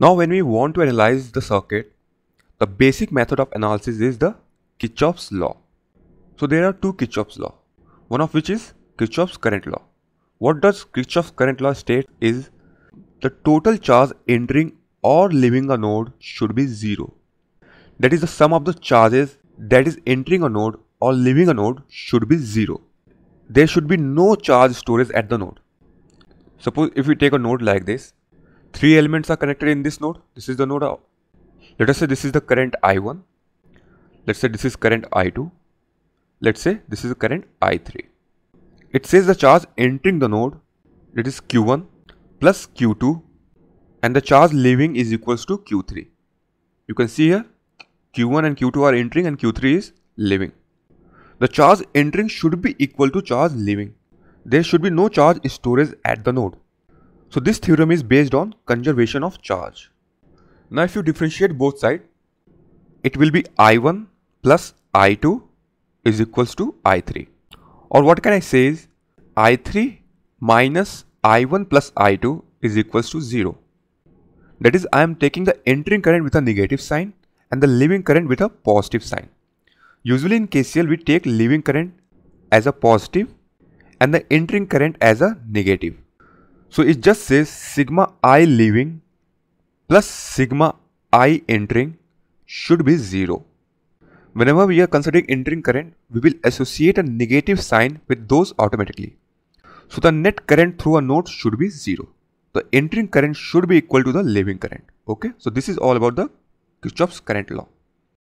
Now when we want to analyze the circuit, the basic method of analysis is the Kirchhoff's law. So there are two Kirchhoff's law, one of which is Kirchhoff's current law. What does Kirchhoff's current law state is the total charge entering or leaving a node should be zero. That is the sum of the charges that is entering a node or leaving a node should be zero. There should be no charge storage at the node. Suppose if we take a node like this Three elements are connected in this node. This is the node. Let us say this is the current I1. Let's say this is current I2. Let's say this is current I3. It says the charge entering the node that is Q1 plus Q2 and the charge leaving is equals to Q3. You can see here Q1 and Q2 are entering and Q3 is leaving. The charge entering should be equal to charge leaving. There should be no charge storage at the node. So this theorem is based on conservation of charge. Now if you differentiate both sides, it will be I1 plus I2 is equals to I3. Or what can I say is I3 minus I1 plus I2 is equals to 0. That is I am taking the entering current with a negative sign and the leaving current with a positive sign. Usually in KCL we take leaving current as a positive and the entering current as a negative. So it just says sigma i leaving plus sigma i entering should be 0. Whenever we are considering entering current, we will associate a negative sign with those automatically. So the net current through a node should be 0. The entering current should be equal to the leaving current. Okay, so this is all about the Kirchhoff's current law.